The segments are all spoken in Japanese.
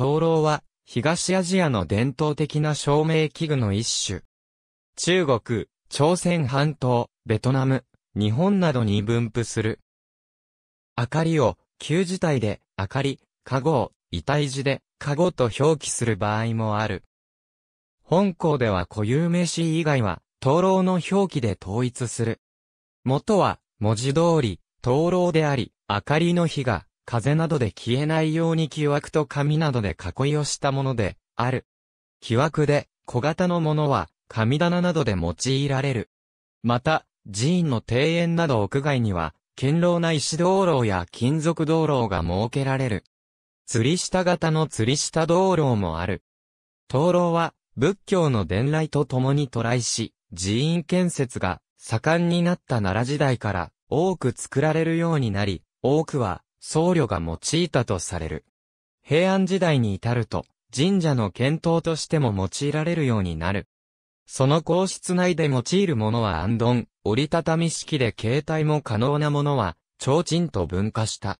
灯籠は、東アジアの伝統的な照明器具の一種。中国、朝鮮半島、ベトナム、日本などに分布する。明かりを、旧字体で、明かり、加護遺体字で、加護と表記する場合もある。本校では固有名詞以外は、灯籠の表記で統一する。元は、文字通り、灯籠であり、明かりの日が、風などで消えないように木枠と紙などで囲いをしたもので、ある。木枠で、小型のものは、神棚などで用いられる。また、寺院の庭園など屋外には、堅牢な石道路や金属道路が設けられる。釣り下型の釣り下道路もある。灯籠は、仏教の伝来とともに渡来し、寺院建設が盛んになった奈良時代から多く作られるようになり、多くは僧侶が用いたとされる。平安時代に至ると、神社の検討としても用いられるようになる。その皇室内で用いるものは安頓、折りたたみ式で携帯も可能なものは、提灯と分化した。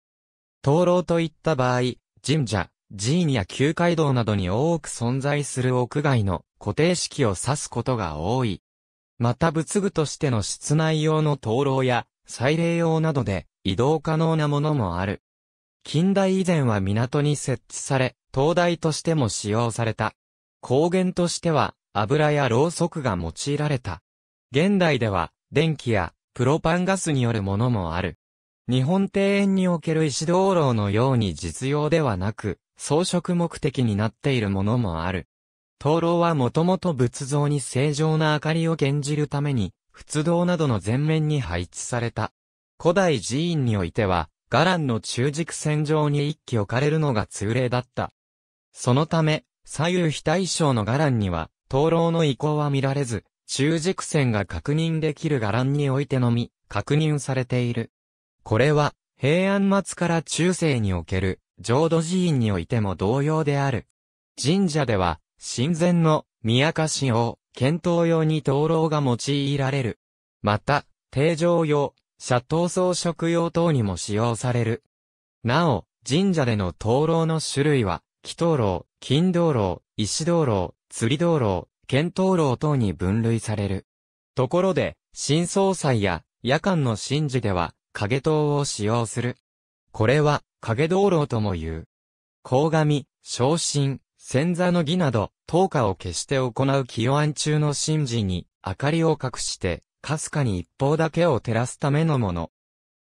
灯籠といった場合、神社、寺院や旧街道などに多く存在する屋外の固定式を指すことが多い。また仏具としての室内用の灯籠や、祭礼用などで、移動可能なものもある。近代以前は港に設置され、灯台としても使用された。光源としては、油やろうそくが用いられた。現代では、電気やプロパンガスによるものもある。日本庭園における石灯籠のように実用ではなく、装飾目的になっているものもある。灯籠はもともと仏像に正常な明かりを現じるために、仏道などの前面に配置された。古代寺院においては、伽藍の中軸線上に一気置かれるのが通例だった。そのため、左右非対称の伽藍には、灯籠の移行は見られず、中軸線が確認できる伽藍においてのみ、確認されている。これは、平安末から中世における、浄土寺院においても同様である。神社では、神前の宮家子を、検討用に灯籠が用いられる。また、定常用、車頭装飾用等にも使用される。なお、神社での灯籠の種類は、木灯籠、金灯籠、石灯籠、釣り灯籠、剣灯籠等に分類される。ところで、新総祭や夜間の神事では、影灯を使用する。これは、影灯籠とも言う。鴻神、昇進、仙座の儀など、灯火を消して行う清安中の神事に、明かりを隠して、かすかに一方だけを照らすためのもの。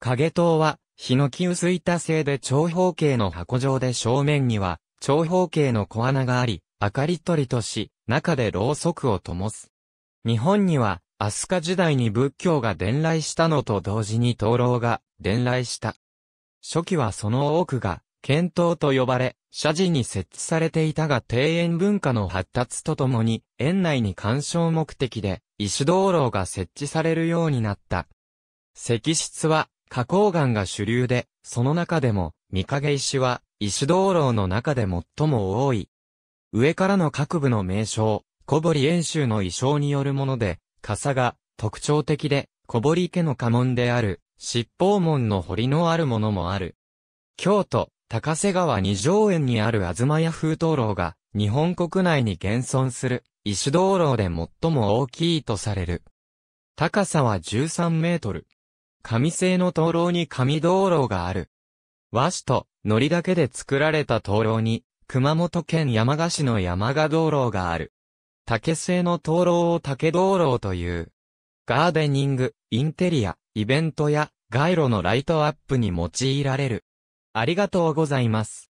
影灯は、ヒノキ薄板製で長方形の箱状で正面には、長方形の小穴があり、明かり取りとし、中でろうそくを灯す。日本には、飛鳥時代に仏教が伝来したのと同時に灯籠が伝来した。初期はその多くが、剣灯と呼ばれ、社寺に設置されていたが庭園文化の発達とともに、園内に鑑賞目的で、石灯籠が設置されるようになった。石室は、花崗岩が主流で、その中でも、三影石は、石灯籠の中で最も多い。上からの各部の名称、小堀遠州の衣装によるもので、傘が特徴的で、小堀家の家紋である、七宝門の堀のあるものもある。京都、高瀬川二条園にある東屋風灯籠が、日本国内に現存する、石灯籠で最も大きいとされる。高さは13メートル。紙製の灯籠に紙灯籠がある。和紙と糊だけで作られた灯籠に、熊本県山鹿市の山鹿灯籠がある。竹製の灯籠を竹灯籠という。ガーデニング、インテリア、イベントや、街路のライトアップに用いられる。ありがとうございます。